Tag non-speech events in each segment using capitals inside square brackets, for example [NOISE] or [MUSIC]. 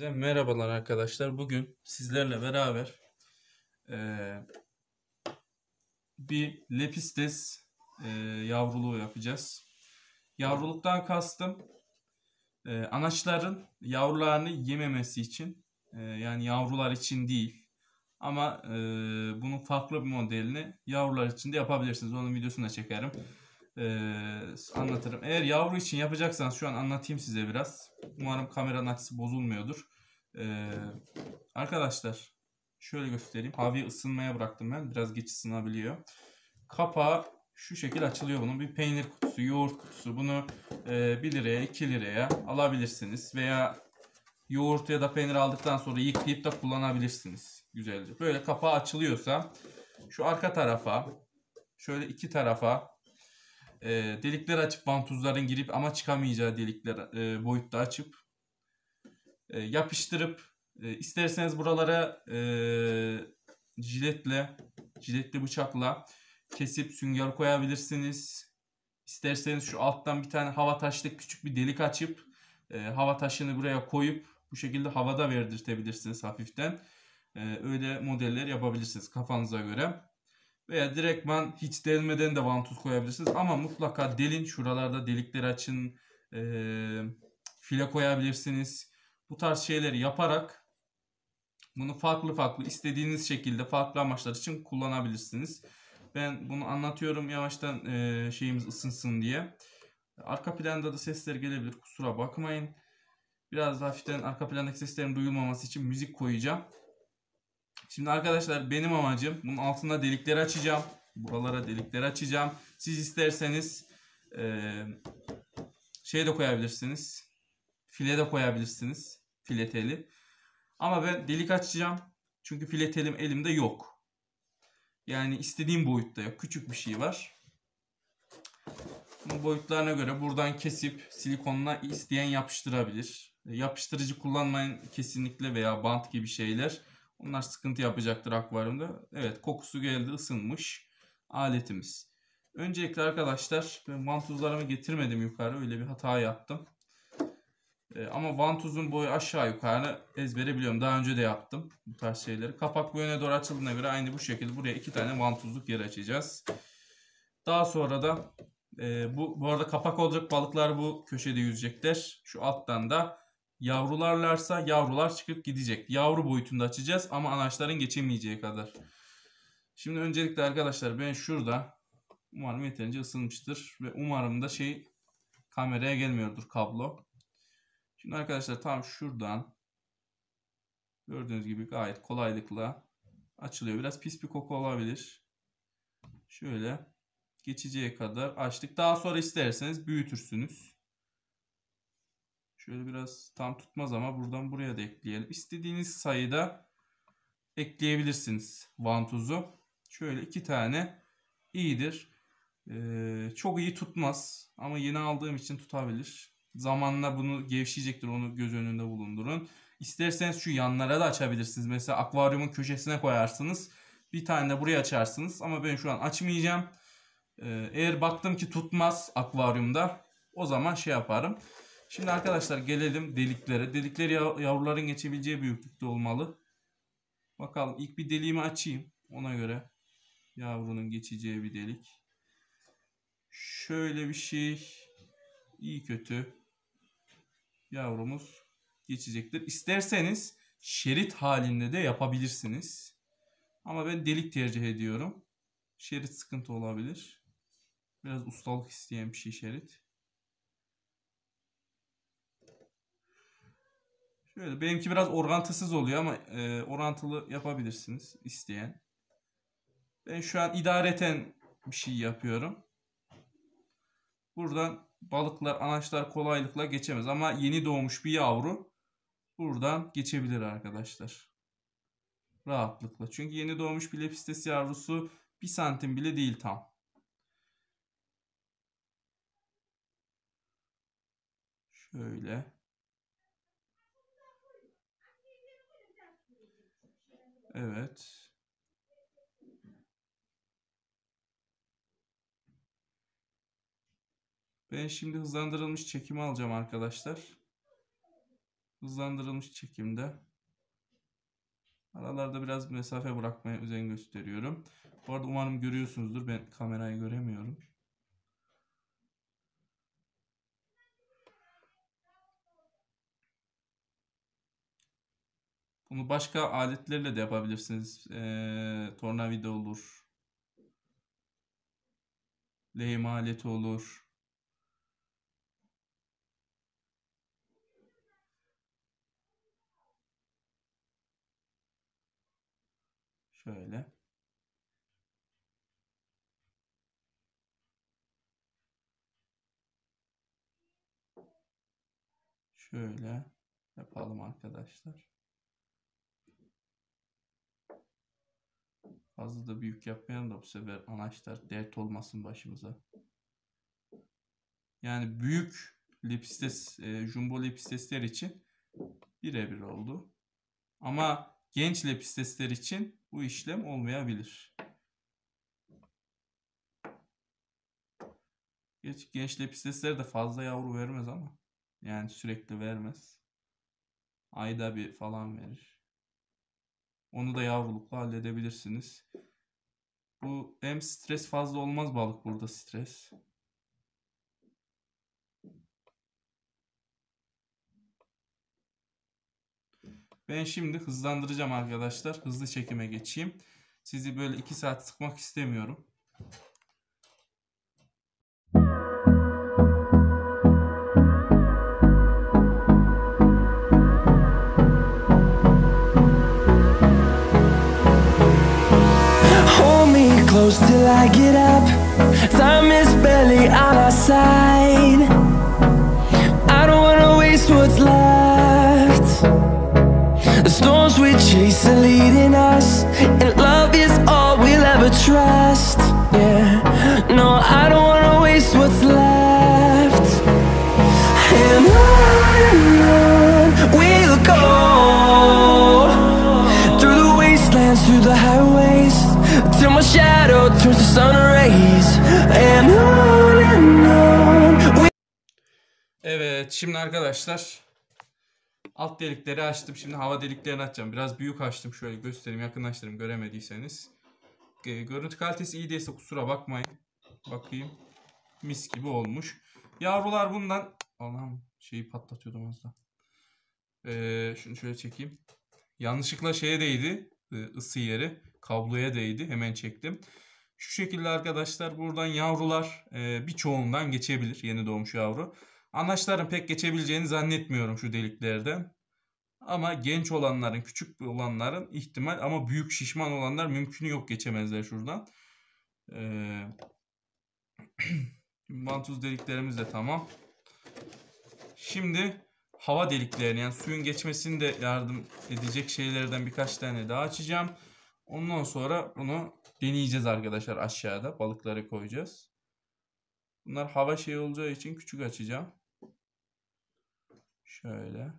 Herkese merhabalar arkadaşlar. Bugün sizlerle beraber e, bir lepistes e, yavruluğu yapacağız. Yavruluktan kastım e, anaçların yavrularını yememesi için e, yani yavrular için değil ama e, bunun farklı bir modelini yavrular için de yapabilirsiniz. Onun videosunu da çekerim. Ee, anlatırım. Eğer yavru için yapacaksanız şu an anlatayım size biraz. Umarım kameranın açısı bozulmuyordur. Ee, arkadaşlar şöyle göstereyim. Haviyi ısınmaya bıraktım ben. Biraz geç ısınabiliyor. Kapağı şu şekilde açılıyor bunun. Bir peynir kutusu, yoğurt kutusu. Bunu e, 1 liraya, 2 liraya alabilirsiniz. Veya yoğurt ya da peynir aldıktan sonra yıkayıp da kullanabilirsiniz. Güzelce. Böyle kapağı açılıyorsa şu arka tarafa şöyle iki tarafa e, ee, delikler açıp vantuzların girip ama çıkamayacağı delikler e, boyutta açıp e, yapıştırıp e, isterseniz buralara e, jiletle jiletli bıçakla kesip sünger koyabilirsiniz. İsterseniz şu alttan bir tane hava taşlık küçük bir delik açıp e, hava taşını buraya koyup bu şekilde havada verdirtebilirsiniz hafiften. E, öyle modeller yapabilirsiniz kafanıza göre. Veya direktman hiç delmeden de vantuz koyabilirsiniz. Ama mutlaka delin. Şuralarda delikler açın. E, file koyabilirsiniz. Bu tarz şeyleri yaparak bunu farklı farklı istediğiniz şekilde farklı amaçlar için kullanabilirsiniz. Ben bunu anlatıyorum yavaştan e, şeyimiz ısınsın diye. Arka planda da sesler gelebilir kusura bakmayın. Biraz da hafiften arka plandaki seslerin duyulmaması için müzik koyacağım. Şimdi arkadaşlar benim amacım bunun altına delikler açacağım. Buralara delikler açacağım. Siz isterseniz e, şey de koyabilirsiniz. File de koyabilirsiniz. Fileteli. Ama ben delik açacağım. Çünkü filetelim elimde yok. Yani istediğim boyutta yok. Küçük bir şey var. bu boyutlarına göre buradan kesip silikonla isteyen yapıştırabilir. E, yapıştırıcı kullanmayın kesinlikle veya bant gibi şeyler. Onlar sıkıntı yapacaktır akvaryumda. Evet kokusu geldi ısınmış aletimiz. Öncelikle arkadaşlar vantuzlarımı getirmedim yukarı öyle bir hata yaptım. E, ama vantuzun boyu aşağı yukarı ezbere biliyorum. Daha önce de yaptım bu tarz şeyleri. Kapak bu yöne doğru açıldığına göre aynı bu şekilde buraya iki tane vantuzluk yer açacağız. Daha sonra da e, bu, bu arada kapak olacak balıklar bu köşede yüzecekler. Şu alttan da Yavrularlarsa yavrular çıkıp gidecek. Yavru boyutunda açacağız ama anaçların geçemeyeceği kadar. Şimdi öncelikle arkadaşlar ben şurada umarım yeterince ısınmıştır ve umarım da şey kameraya gelmiyordur kablo. Şimdi arkadaşlar tam şuradan gördüğünüz gibi gayet kolaylıkla açılıyor. Biraz pis bir koku olabilir. Şöyle geçeceği kadar açtık. Daha sonra isterseniz büyütürsünüz. Şöyle biraz tam tutmaz ama buradan buraya da ekleyelim. İstediğiniz sayıda ekleyebilirsiniz vantuzu. Şöyle iki tane iyidir. Ee, çok iyi tutmaz ama yeni aldığım için tutabilir. Zamanla bunu gevşeyecektir onu göz önünde bulundurun. İsterseniz şu yanlara da açabilirsiniz. Mesela akvaryumun köşesine koyarsınız. Bir tane de buraya açarsınız ama ben şu an açmayacağım. Ee, eğer baktım ki tutmaz akvaryumda o zaman şey yaparım. Şimdi arkadaşlar gelelim deliklere. Delikleri yavruların geçebileceği büyüklükte olmalı. Bakalım ilk bir deliğimi açayım. Ona göre yavrunun geçeceği bir delik. Şöyle bir şey İyi kötü yavrumuz geçecektir. İsterseniz şerit halinde de yapabilirsiniz. Ama ben delik tercih ediyorum. Şerit sıkıntı olabilir. Biraz ustalık isteyen bir şey şerit. Şöyle benimki biraz orantısız oluyor ama e, orantılı yapabilirsiniz isteyen. Ben şu an idareten bir şey yapıyorum. Buradan balıklar, anaçlar kolaylıkla geçemez ama yeni doğmuş bir yavru buradan geçebilir arkadaşlar. Rahatlıkla. Çünkü yeni doğmuş bir lepistes yavrusu bir santim bile değil tam. Şöyle. Evet. Ben şimdi hızlandırılmış çekimi alacağım arkadaşlar. Hızlandırılmış çekimde. Aralarda biraz mesafe bırakmaya özen gösteriyorum. Bu arada umarım görüyorsunuzdur. Ben kamerayı göremiyorum. Bunu başka aletlerle de yapabilirsiniz. Ee, tornavida olur. Lehim aleti olur. Şöyle. Şöyle yapalım arkadaşlar. Fazla da büyük yapmayalım da bu sefer anaçlar dert olmasın başımıza. Yani büyük lipistes, e, jumbo lipistesler için birebir oldu. Ama genç lepistesler için bu işlem olmayabilir. Geç, genç lepistesler de fazla yavru vermez ama. Yani sürekli vermez. Ayda bir falan verir. Onu da yavrulukla halledebilirsiniz. Bu hem stres fazla olmaz balık burada stres. Ben şimdi hızlandıracağım arkadaşlar. Hızlı çekime geçeyim. Sizi böyle 2 saat sıkmak istemiyorum. close till I get up Time is barely on our side I don't wanna waste what's left The storms we chase are leading us And love is all we'll ever trust şimdi arkadaşlar alt delikleri açtım. Şimdi hava deliklerini açacağım. Biraz büyük açtım. Şöyle göstereyim yakınlaştırayım göremediyseniz. Ee, görüntü kalitesi iyi değilse kusura bakmayın. Bakayım. Mis gibi olmuş. Yavrular bundan... Allah'ım şeyi patlatıyordum az da. Ee, şunu şöyle çekeyim. Yanlışlıkla şeye değdi. E, ısı yeri. Kabloya değdi. Hemen çektim. Şu şekilde arkadaşlar buradan yavrular e, birçoğundan geçebilir. Yeni doğmuş yavru. Anaçların pek geçebileceğini zannetmiyorum şu deliklerden. Ama genç olanların, küçük olanların ihtimal ama büyük şişman olanlar mümkün yok geçemezler şuradan. Ee, [CLEARS THROAT] vantuz deliklerimiz de tamam. Şimdi hava deliklerini yani suyun geçmesini de yardım edecek şeylerden birkaç tane daha açacağım. Ondan sonra bunu deneyeceğiz arkadaşlar aşağıda. Balıkları koyacağız. Bunlar hava şey olacağı için küçük açacağım. Şöyle.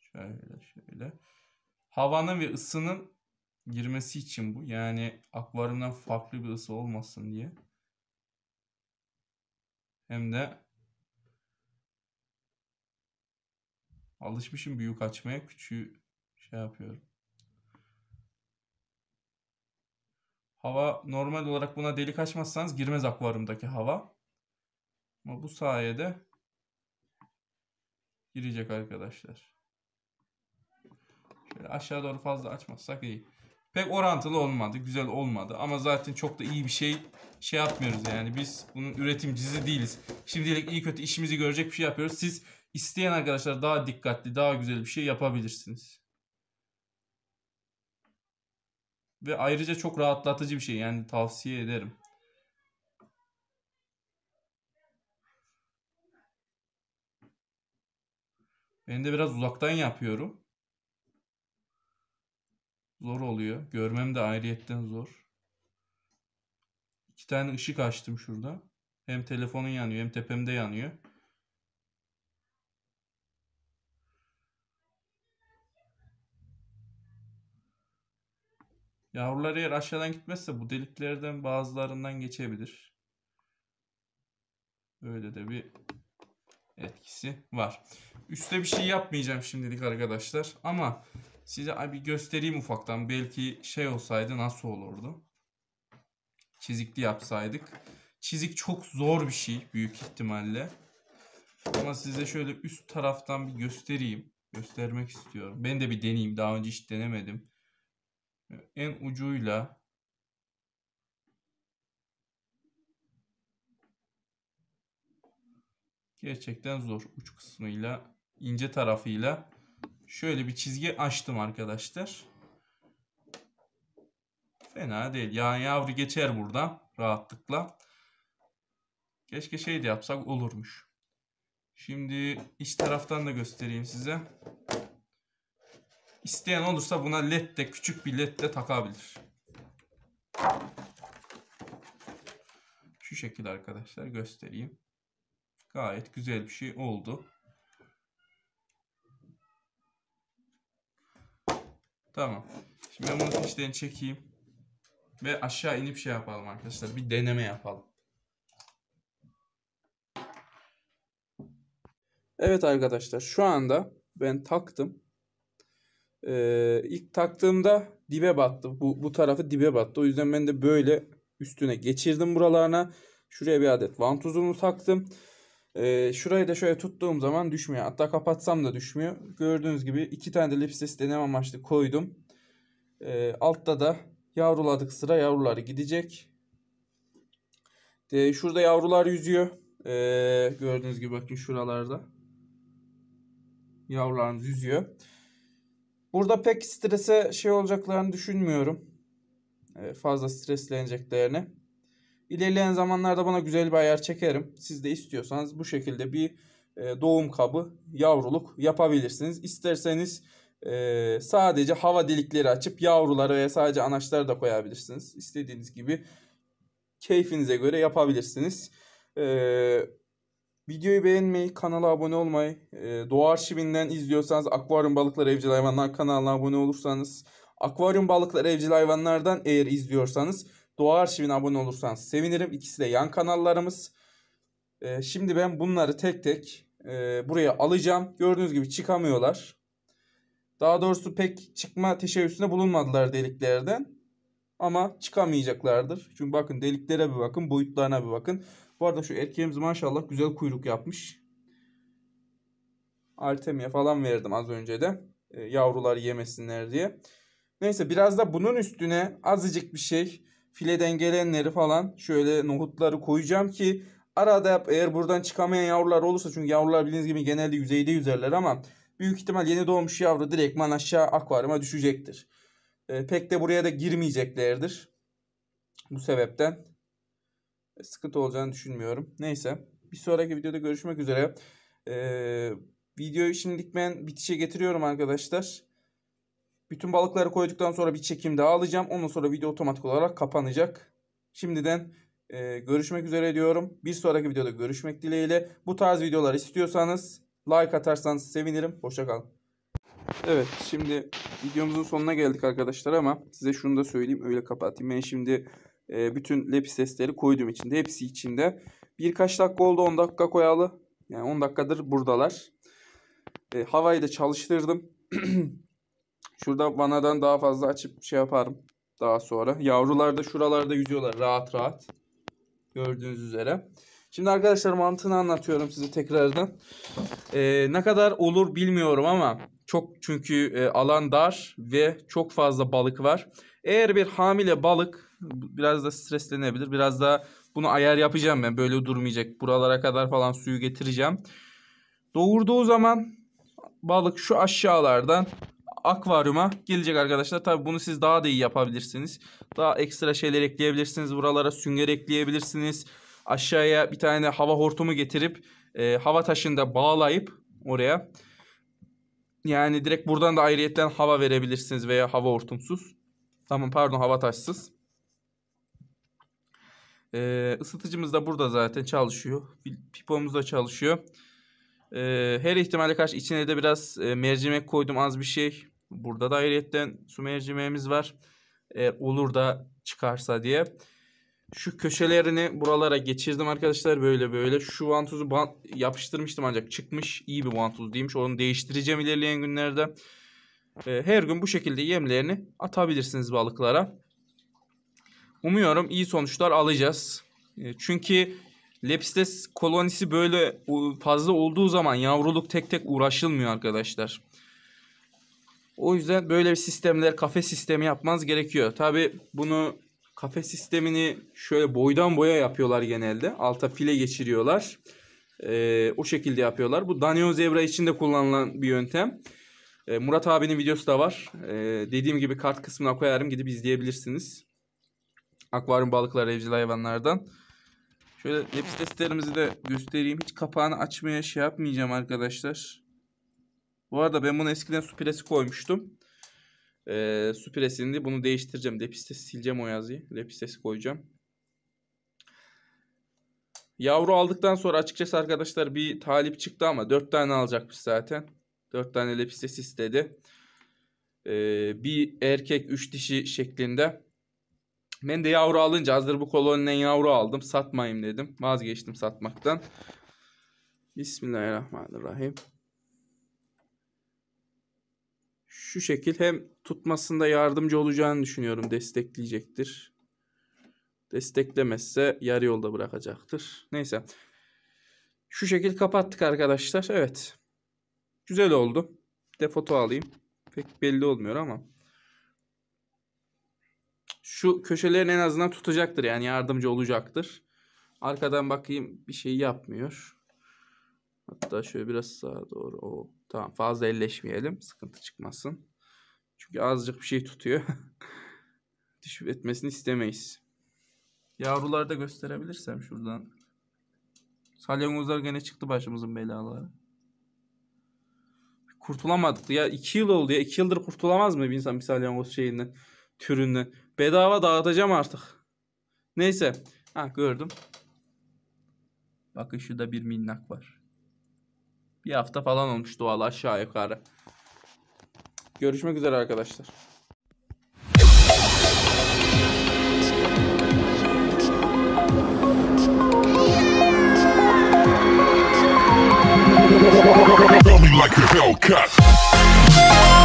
Şöyle şöyle. Havanın ve ısının girmesi için bu. Yani akvaryumdan farklı bir ısı olmasın diye. Hem de alışmışım büyük açmaya küçüğü şey yapıyorum. Hava normal olarak buna delik açmazsanız girmez akvaryumdaki hava. Ama bu sayede girecek arkadaşlar. Şöyle aşağı doğru fazla açmazsak iyi. Pek orantılı olmadı, güzel olmadı ama zaten çok da iyi bir şey şey yapmıyoruz yani. Biz bunun üretimcisi değiliz. Şimdilik iyi kötü işimizi görecek bir şey yapıyoruz. Siz isteyen arkadaşlar daha dikkatli, daha güzel bir şey yapabilirsiniz. Ve ayrıca çok rahatlatıcı bir şey yani tavsiye ederim. Ben de biraz uzaktan yapıyorum. Zor oluyor. Görmem de ayrıyetten zor. İki tane ışık açtım şurada. Hem telefonun yanıyor hem tepemde yanıyor. Yavrular eğer aşağıdan gitmezse bu deliklerden bazılarından geçebilir. Öyle de bir etkisi var. Üste bir şey yapmayacağım şimdilik arkadaşlar. Ama size bir göstereyim ufaktan. Belki şey olsaydı nasıl olurdu? Çizikli yapsaydık. Çizik çok zor bir şey büyük ihtimalle. Ama size şöyle üst taraftan bir göstereyim. Göstermek istiyorum. Ben de bir deneyeyim. Daha önce hiç denemedim. En ucuyla gerçekten zor. Uç kısmıyla, ince tarafıyla şöyle bir çizgi açtım arkadaşlar. Fena değil. Yani yavru geçer buradan rahatlıkla. Keşke şey de yapsak olurmuş. Şimdi iç taraftan da göstereyim size. İsteyen olursa buna led de küçük bir led de takabilir. Şu şekilde arkadaşlar göstereyim. Gayet güzel bir şey oldu. Tamam. Şimdi ben bunu fişten çekeyim. Ve aşağı inip şey yapalım arkadaşlar. Bir deneme yapalım. Evet arkadaşlar şu anda ben taktım. Ee, ilk taktığımda dibe battı. Bu, bu tarafı dibe battı. O yüzden ben de böyle üstüne geçirdim buralarına. Şuraya bir adet vantuzumu taktım. E, şurayı da şöyle tuttuğum zaman düşmüyor. Hatta kapatsam da düşmüyor. Gördüğünüz gibi iki tane de lipsis deneme amaçlı koydum. E, altta da yavruladık sıra yavruları gidecek. E, şurada yavrular yüzüyor. E, gördüğünüz gibi bakın şuralarda. Yavrularımız yüzüyor. Burada pek strese şey olacaklarını düşünmüyorum. E, fazla stresleneceklerini. İlerleyen zamanlarda bana güzel bir ayar çekerim. Siz de istiyorsanız bu şekilde bir e, doğum kabı yavruluk yapabilirsiniz. İsterseniz e, sadece hava delikleri açıp yavruları veya sadece anaçları da koyabilirsiniz. İstediğiniz gibi keyfinize göre yapabilirsiniz. E, videoyu beğenmeyi, kanala abone olmayı, Doğa Arşivinden izliyorsanız Akvaryum Balıkları Evcil Hayvanlar kanalına abone olursanız, Akvaryum Balıkları Evcil Hayvanlardan eğer izliyorsanız Doğa Arşivine abone olursanız sevinirim. İkisi de yan kanallarımız. E, şimdi ben bunları tek tek e, buraya alacağım. Gördüğünüz gibi çıkamıyorlar. Daha doğrusu pek çıkma teşebbüsüne bulunmadılar deliklerden. Ama çıkamayacaklardır. Çünkü bakın deliklere bir bakın, boyutlarına bir bakın. Bu arada şu erkeğimiz maşallah güzel kuyruk yapmış. Artemia falan verdim az önce de. E, yavrular yemesinler diye. Neyse biraz da bunun üstüne azıcık bir şey fileden gelenleri falan şöyle nohutları koyacağım ki arada eğer buradan çıkamayan yavrular olursa çünkü yavrular bildiğiniz gibi genelde yüzeyde yüzerler ama büyük ihtimal yeni doğmuş yavru direktman aşağı akvaryuma düşecektir. E, pek de buraya da girmeyeceklerdir. Bu sebepten ee, sıkıntı olacağını düşünmüyorum. Neyse bir sonraki videoda görüşmek üzere. E, videoyu şimdilik ben bitişe getiriyorum arkadaşlar. Bütün balıkları koyduktan sonra bir çekim daha alacağım. Ondan sonra video otomatik olarak kapanacak. Şimdiden e, görüşmek üzere diyorum. Bir sonraki videoda görüşmek dileğiyle. Bu tarz videolar istiyorsanız like atarsanız sevinirim. Hoşçakalın. Evet şimdi videomuzun sonuna geldik arkadaşlar ama size şunu da söyleyeyim öyle kapatayım. Ben şimdi e, bütün lepis testleri koydum içinde. Hepsi içinde. Birkaç dakika oldu 10 dakika koyalı. Yani 10 dakikadır buradalar. E, havayı da çalıştırdım. [CLEARS THROAT] Şurada vanadan daha fazla açıp şey yaparım daha sonra. Yavrular da şuralarda yüzüyorlar rahat rahat. Gördüğünüz üzere. Şimdi arkadaşlar mantığını anlatıyorum size tekrardan. Ee, ne kadar olur bilmiyorum ama çok çünkü e, alan dar ve çok fazla balık var. Eğer bir hamile balık biraz da streslenebilir. Biraz da bunu ayar yapacağım ben. Böyle durmayacak. Buralara kadar falan suyu getireceğim. Doğurduğu zaman balık şu aşağılardan akvaryuma gelecek arkadaşlar. Tabi bunu siz daha da iyi yapabilirsiniz. Daha ekstra şeyler ekleyebilirsiniz. Buralara sünger ekleyebilirsiniz. Aşağıya bir tane hava hortumu getirip e, hava taşını da bağlayıp oraya. Yani direkt buradan da ayrıyetten hava verebilirsiniz veya hava hortumsuz. Tamam pardon hava taşsız. Ee, ısıtıcımız da burada zaten çalışıyor. Pipomuz da çalışıyor. E, her ihtimale karşı içine de biraz e, mercimek koydum az bir şey. Burada da ayrıyetten su mercimeğimiz var. Eğer olur da çıkarsa diye. Şu köşelerini buralara geçirdim arkadaşlar böyle böyle. Şu vantuzu yapıştırmıştım ancak çıkmış. iyi bir vantuz değilmiş. Onu değiştireceğim ilerleyen günlerde. E, her gün bu şekilde yemlerini atabilirsiniz balıklara. Umuyorum iyi sonuçlar alacağız. E, çünkü Lepistes kolonisi böyle fazla olduğu zaman yavruluk tek tek uğraşılmıyor arkadaşlar. O yüzden böyle bir sistemler kafe sistemi yapmanız gerekiyor. Tabi bunu kafe sistemini şöyle boydan boya yapıyorlar genelde. Alta file geçiriyorlar. Ee, o şekilde yapıyorlar. Bu Danio Zebra için de kullanılan bir yöntem. Ee, Murat abinin videosu da var. Ee, dediğim gibi kart kısmına koyarım gidip izleyebilirsiniz. Akvaryum balıkları evcil hayvanlardan. Şöyle hepsi testlerimizi de göstereyim. Hiç kapağını açmaya şey yapmayacağım arkadaşlar. Bu arada ben bunu eskiden Supires'i koymuştum. Ee, Supires'ini bunu değiştireceğim. Lepistesi sileceğim o yazıyı. Lepistesi koyacağım. Yavru aldıktan sonra açıkçası arkadaşlar bir talip çıktı ama 4 tane alacakmış zaten. 4 tane lepistes istedi. Ee, bir erkek 3 dişi şeklinde. Ben de yavru alınca hazır bu koloniden yavru aldım. Satmayayım dedim. Vazgeçtim satmaktan. Bismillahirrahmanirrahim. şu şekil hem tutmasında yardımcı olacağını düşünüyorum. Destekleyecektir. Desteklemezse yarı yolda bırakacaktır. Neyse. Şu şekil kapattık arkadaşlar. Evet. Güzel oldu. Defoto alayım. Pek belli olmuyor ama. Şu köşelerin en azından tutacaktır. Yani yardımcı olacaktır. Arkadan bakayım bir şey yapmıyor. Hatta şöyle biraz sağa doğru. Oo. Tamam fazla elleşmeyelim. Sıkıntı çıkmasın. Çünkü azıcık bir şey tutuyor. Düşüp [LAUGHS] etmesini istemeyiz. Yavruları da gösterebilirsem şuradan. Salyangozlar gene çıktı başımızın belaları. Kurtulamadık. Ya iki yıl oldu ya. iki yıldır kurtulamaz mı bir insan bir salyangoz şeyinden, türünden. Bedava dağıtacağım artık. Neyse. Ha gördüm. Bakın şurada bir minnak var. Bir hafta falan olmuş doğal aşağı yukarı. Görüşmek üzere arkadaşlar. like a Hellcat.